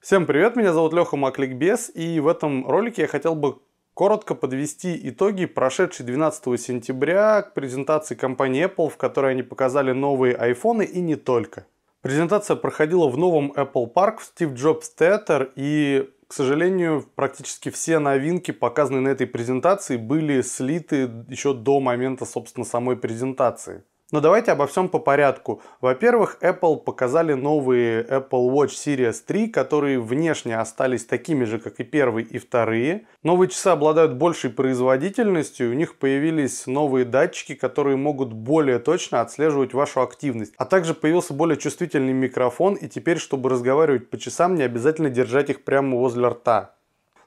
Всем привет, меня зовут Леха Макликбес, и в этом ролике я хотел бы коротко подвести итоги прошедшей 12 сентября к презентации компании Apple, в которой они показали новые айфоны и не только. Презентация проходила в новом Apple Park в Стив Джобс театр, и, к сожалению, практически все новинки, показанные на этой презентации, были слиты еще до момента, собственно, самой презентации. Но давайте обо всем по порядку. Во-первых, Apple показали новые Apple Watch Series 3, которые внешне остались такими же, как и первые и вторые. Новые часы обладают большей производительностью, у них появились новые датчики, которые могут более точно отслеживать вашу активность. А также появился более чувствительный микрофон, и теперь, чтобы разговаривать по часам, не обязательно держать их прямо возле рта.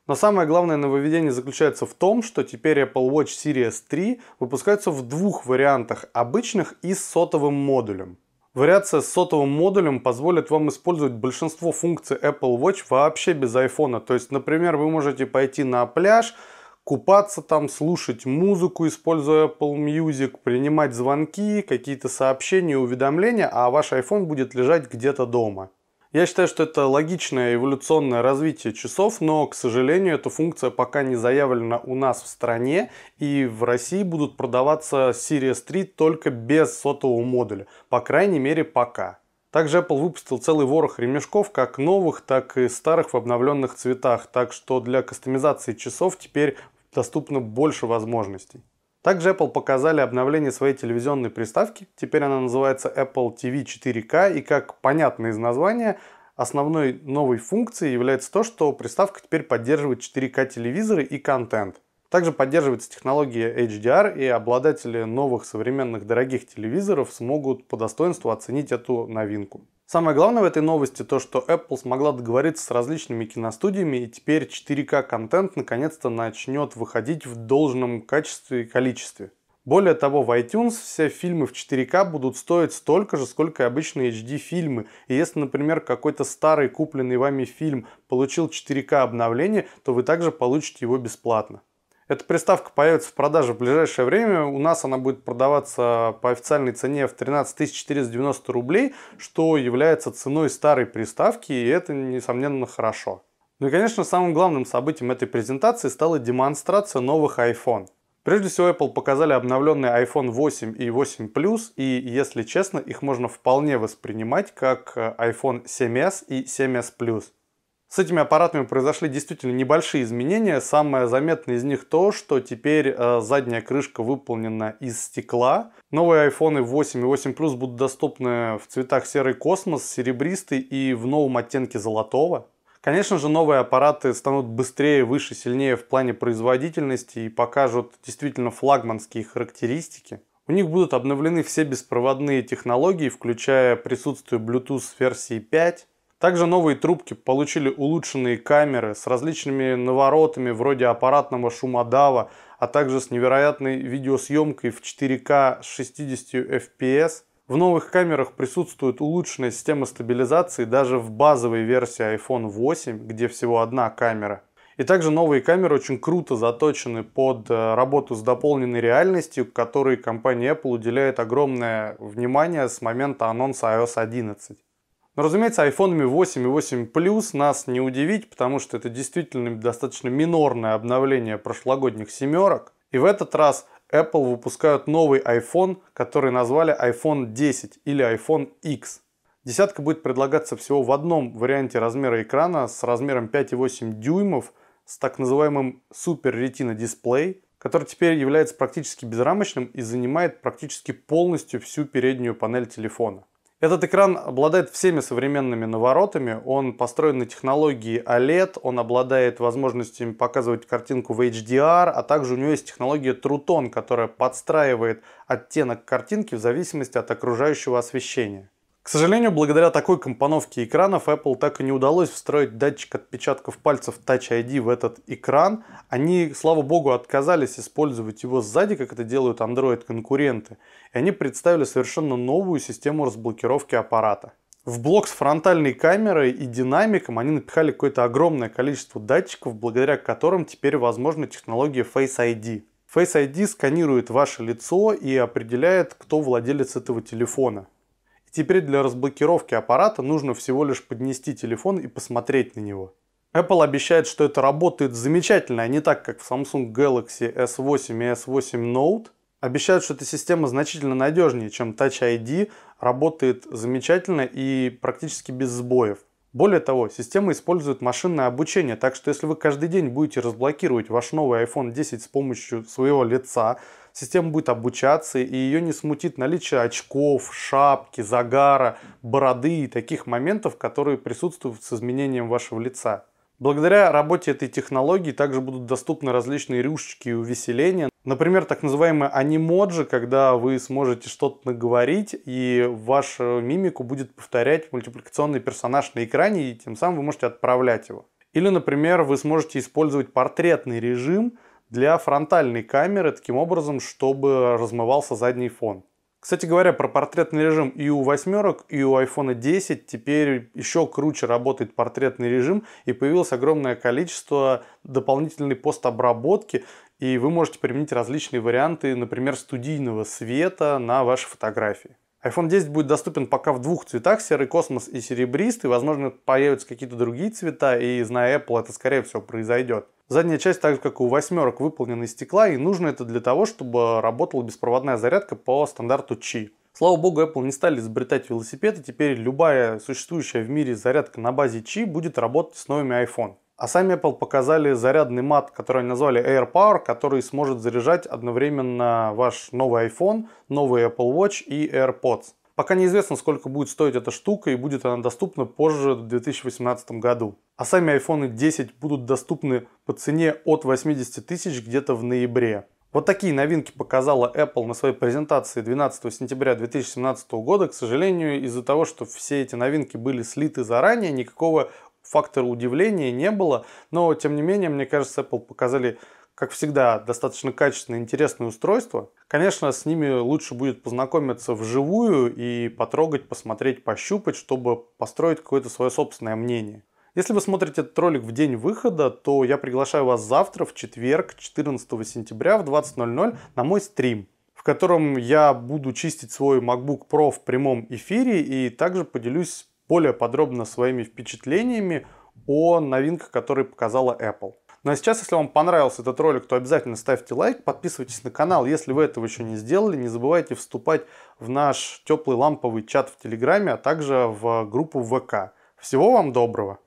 Но самое главное нововведение заключается в том, что теперь Apple Watch Series 3 выпускается в двух вариантах – обычных и с сотовым модулем. Вариация с сотовым модулем позволит вам использовать большинство функций Apple Watch вообще без iPhone. То есть, например, вы можете пойти на пляж, купаться там, слушать музыку, используя Apple Music, принимать звонки, какие-то сообщения, уведомления, а ваш iPhone будет лежать где-то дома. Я считаю, что это логичное эволюционное развитие часов, но, к сожалению, эта функция пока не заявлена у нас в стране, и в России будут продаваться Series 3 только без сотового модуля, по крайней мере пока. Также Apple выпустил целый ворох ремешков, как новых, так и старых в обновленных цветах, так что для кастомизации часов теперь доступно больше возможностей. Также Apple показали обновление своей телевизионной приставки. Теперь она называется Apple TV 4K. И как понятно из названия, основной новой функцией является то, что приставка теперь поддерживает 4 k телевизоры и контент. Также поддерживается технология HDR, и обладатели новых современных дорогих телевизоров смогут по достоинству оценить эту новинку. Самое главное в этой новости то, что Apple смогла договориться с различными киностудиями и теперь 4К контент наконец-то начнет выходить в должном качестве и количестве. Более того, в iTunes все фильмы в 4К будут стоить столько же, сколько и обычные HD-фильмы. И если, например, какой-то старый купленный вами фильм получил 4К обновление, то вы также получите его бесплатно. Эта приставка появится в продаже в ближайшее время. У нас она будет продаваться по официальной цене в 13 490 рублей, что является ценой старой приставки, и это, несомненно, хорошо. Ну и, конечно, самым главным событием этой презентации стала демонстрация новых iPhone. Прежде всего, Apple показали обновленные iPhone 8 и 8 Plus, и, если честно, их можно вполне воспринимать как э, iPhone 7s и 7s Plus. С этими аппаратами произошли действительно небольшие изменения. Самое заметное из них то, что теперь э, задняя крышка выполнена из стекла. Новые iPhone 8 и 8 Plus будут доступны в цветах серый космос, серебристый и в новом оттенке золотого. Конечно же, новые аппараты станут быстрее, выше, сильнее в плане производительности и покажут действительно флагманские характеристики. У них будут обновлены все беспроводные технологии, включая присутствие Bluetooth версии 5, также новые трубки получили улучшенные камеры с различными наворотами вроде аппаратного шумодава, а также с невероятной видеосъемкой в 4К 60 FPS. В новых камерах присутствует улучшенная система стабилизации даже в базовой версии iPhone 8, где всего одна камера. И также новые камеры очень круто заточены под э, работу с дополненной реальностью, которой компания Apple уделяет огромное внимание с момента анонса iOS 11 разумеется, iPhone 8 и 8 Plus нас не удивить, потому что это действительно достаточно минорное обновление прошлогодних семерок. И в этот раз Apple выпускают новый iPhone, который назвали iPhone 10 или iPhone X. Десятка будет предлагаться всего в одном варианте размера экрана с размером 5,8 дюймов с так называемым Super Retina дисплей, который теперь является практически безрамочным и занимает практически полностью всю переднюю панель телефона. Этот экран обладает всеми современными наворотами, он построен на технологии OLED, он обладает возможностями показывать картинку в HDR, а также у него есть технология True Tone, которая подстраивает оттенок картинки в зависимости от окружающего освещения. К сожалению, благодаря такой компоновке экранов Apple так и не удалось встроить датчик отпечатков пальцев Touch ID в этот экран. Они, слава богу, отказались использовать его сзади, как это делают Android-конкуренты. И они представили совершенно новую систему разблокировки аппарата. В блок с фронтальной камерой и динамиком они напихали какое-то огромное количество датчиков, благодаря которым теперь возможна технология Face ID. Face ID сканирует ваше лицо и определяет, кто владелец этого телефона. Теперь для разблокировки аппарата нужно всего лишь поднести телефон и посмотреть на него. Apple обещает, что это работает замечательно, а не так, как в Samsung Galaxy S8 и S8 Note. Обещают, что эта система значительно надежнее, чем Touch ID, работает замечательно и практически без сбоев. Более того, система использует машинное обучение, так что если вы каждый день будете разблокировать ваш новый iPhone 10 с помощью своего лица, Система будет обучаться, и ее не смутит наличие очков, шапки, загара, бороды и таких моментов, которые присутствуют с изменением вашего лица. Благодаря работе этой технологии также будут доступны различные рюшечки и увеселения. Например, так называемые анимоджи, когда вы сможете что-то наговорить, и вашу мимику будет повторять мультипликационный персонаж на экране, и тем самым вы можете отправлять его. Или, например, вы сможете использовать портретный режим – для фронтальной камеры таким образом, чтобы размывался задний фон. Кстати говоря, про портретный режим и у восьмерок, и у iPhone 10 теперь еще круче работает портретный режим, и появилось огромное количество дополнительной постобработки, и вы можете применить различные варианты, например, студийного света на ваши фотографии iPhone 10 будет доступен пока в двух цветах, серый космос и серебристый. Возможно, появятся какие-то другие цвета, и зная Apple, это скорее всего произойдет. Задняя часть, так же как и у восьмерок, выполнена из стекла, и нужно это для того, чтобы работала беспроводная зарядка по стандарту Qi. Слава богу, Apple не стали изобретать велосипед, и теперь любая существующая в мире зарядка на базе Qi будет работать с новыми iPhone. А сами Apple показали зарядный мат, который они назвали Air Power, который сможет заряжать одновременно ваш новый iPhone, новый Apple Watch и AirPods. Пока неизвестно, сколько будет стоить эта штука и будет она доступна позже, в 2018 году. А сами iPhone 10 будут доступны по цене от 80 тысяч где-то в ноябре. Вот такие новинки показала Apple на своей презентации 12 сентября 2017 года. К сожалению, из-за того, что все эти новинки были слиты заранее, никакого фактора удивления не было, но тем не менее, мне кажется, Apple показали как всегда, достаточно качественное, интересное устройство. Конечно, с ними лучше будет познакомиться вживую и потрогать, посмотреть, пощупать, чтобы построить какое-то свое собственное мнение. Если вы смотрите этот ролик в день выхода, то я приглашаю вас завтра, в четверг, 14 сентября в 20.00 на мой стрим в котором я буду чистить свой MacBook Pro в прямом эфире и также поделюсь более подробно своими впечатлениями о новинках, которые показала Apple. Ну а сейчас, если вам понравился этот ролик, то обязательно ставьте лайк, подписывайтесь на канал. Если вы этого еще не сделали, не забывайте вступать в наш теплый ламповый чат в Телеграме, а также в группу ВК. Всего вам доброго!